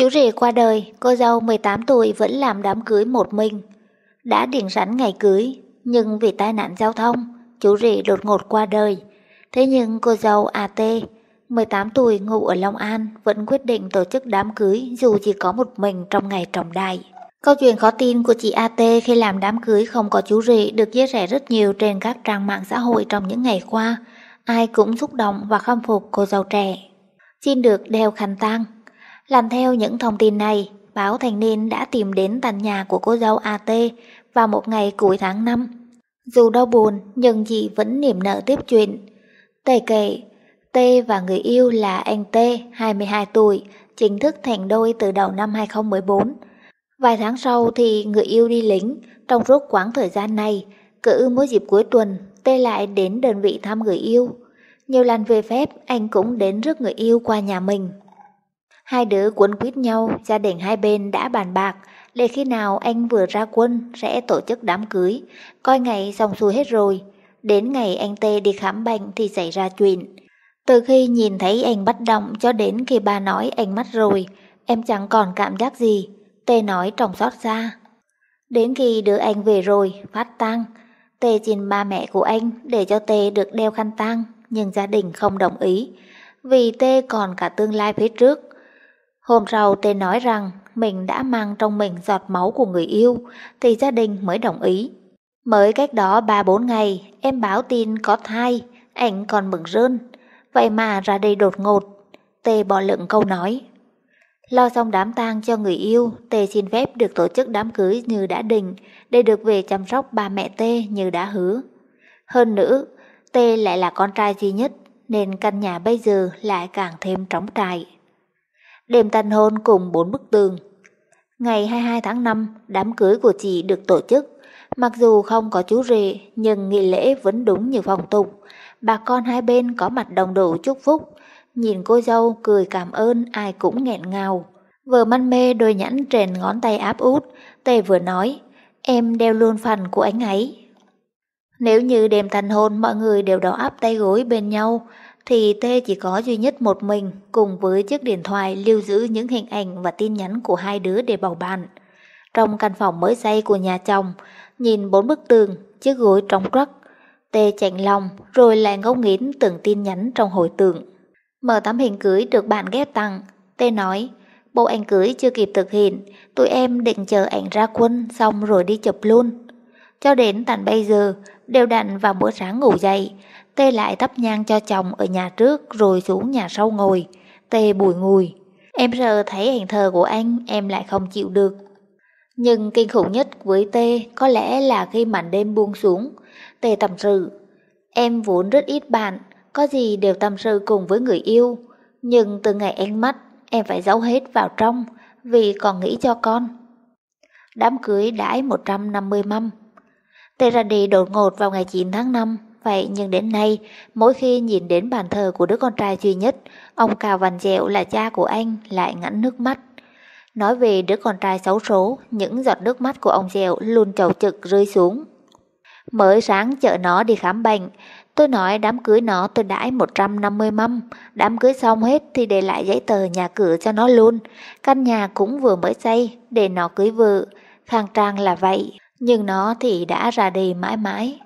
Chú rể qua đời, cô dâu 18 tuổi vẫn làm đám cưới một mình. Đã định sẵn ngày cưới, nhưng vì tai nạn giao thông, chú rể đột ngột qua đời. Thế nhưng cô dâu AT, 18 tuổi ngụ ở Long An, vẫn quyết định tổ chức đám cưới dù chỉ có một mình trong ngày trọng đại. Câu chuyện khó tin của chị AT khi làm đám cưới không có chú rể được chia sẻ rất nhiều trên các trang mạng xã hội trong những ngày qua. Ai cũng xúc động và khâm phục cô dâu trẻ. Xin được đeo khăn tang, làm theo những thông tin này, báo thanh niên đã tìm đến tận nhà của cô dâu AT vào một ngày cuối tháng 5. Dù đau buồn nhưng chị vẫn niềm nợ tiếp chuyện. Tề kể, T và người yêu là anh T, 22 tuổi, chính thức thành đôi từ đầu năm 2014. Vài tháng sau thì người yêu đi lính, trong suốt quãng thời gian này, cứ mỗi dịp cuối tuần, T lại đến đơn vị thăm người yêu. Nhiều lần về phép, anh cũng đến rước người yêu qua nhà mình. Hai đứa quấn quýt nhau, gia đình hai bên đã bàn bạc, để khi nào anh vừa ra quân sẽ tổ chức đám cưới, coi ngày xong xuôi hết rồi. Đến ngày anh Tê đi khám bệnh thì xảy ra chuyện. Từ khi nhìn thấy anh bắt động cho đến khi bà nói anh mất rồi, em chẳng còn cảm giác gì, Tê nói trọng xót xa. Đến khi đưa anh về rồi, phát tang, Tê xin ba mẹ của anh để cho Tê được đeo khăn tang, nhưng gia đình không đồng ý, vì Tê còn cả tương lai phía trước. Hôm sau tên nói rằng mình đã mang trong mình giọt máu của người yêu thì gia đình mới đồng ý. Mới cách đó 3-4 ngày em báo tin có thai, anh còn mừng rơn. Vậy mà ra đây đột ngột, Tê bỏ lựng câu nói. Lo xong đám tang cho người yêu, Tê xin phép được tổ chức đám cưới như đã định để được về chăm sóc ba mẹ Tê như đã hứa. Hơn nữa, Tê lại là con trai duy nhất nên căn nhà bây giờ lại càng thêm trống trải đêm tân hôn cùng bốn bức tường. Ngày 22 tháng 5, đám cưới của chị được tổ chức. Mặc dù không có chú rể, nhưng nghi lễ vẫn đúng như phong tục. Bà con hai bên có mặt đồng đủ chúc phúc. Nhìn cô dâu cười cảm ơn ai cũng nghẹn ngào. Vừa mân mê đôi nhẫn trên ngón tay áp út, tề vừa nói, em đeo luôn phần của anh ấy. Nếu như đêm thành hôn mọi người đều đỏ áp tay gối bên nhau, thì Tê chỉ có duy nhất một mình cùng với chiếc điện thoại lưu giữ những hình ảnh và tin nhắn của hai đứa để bảo bàn. Trong căn phòng mới xây của nhà chồng, nhìn bốn bức tường, chiếc gối trống rắc, Tê chạnh lòng rồi lại ngấu nghiến từng tin nhắn trong hồi tưởng. Mở tấm hình cưới được bạn ghép tặng, Tê nói, bộ ảnh cưới chưa kịp thực hiện, tụi em định chờ ảnh ra quân xong rồi đi chụp luôn. Cho đến tận bây giờ, đều đặn vào bữa sáng ngủ dậy, Tê lại tấp nhang cho chồng ở nhà trước rồi xuống nhà sau ngồi. Tê bùi ngùi. Em sợ thấy hàng thờ của anh, em lại không chịu được. Nhưng kinh khủng nhất với Tê có lẽ là khi màn đêm buông xuống. Tê tâm sự. Em vốn rất ít bạn, có gì đều tâm sự cùng với người yêu. Nhưng từ ngày anh mất, em phải giấu hết vào trong vì còn nghĩ cho con. Đám cưới đãi 150 mâm. Tê ra đi đột ngột vào ngày 9 tháng 5. Vậy nhưng đến nay, mỗi khi nhìn đến bàn thờ của đứa con trai duy nhất, ông Cao Văn Dẹo là cha của anh lại ngắn nước mắt. Nói về đứa con trai xấu số, những giọt nước mắt của ông Dẹo luôn trầu trực rơi xuống. Mới sáng chở nó đi khám bệnh, tôi nói đám cưới nó tôi đãi 150 mâm, đám cưới xong hết thì để lại giấy tờ nhà cửa cho nó luôn. Căn nhà cũng vừa mới xây, để nó cưới vợ, khang trang là vậy, nhưng nó thì đã ra đi mãi mãi.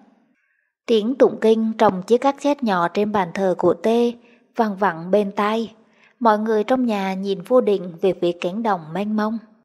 Tiếng tụng kinh trong chiếc gác chết nhỏ trên bàn thờ của Tê vang vẳng bên tai. Mọi người trong nhà nhìn vô định về phía cánh đồng mênh mông.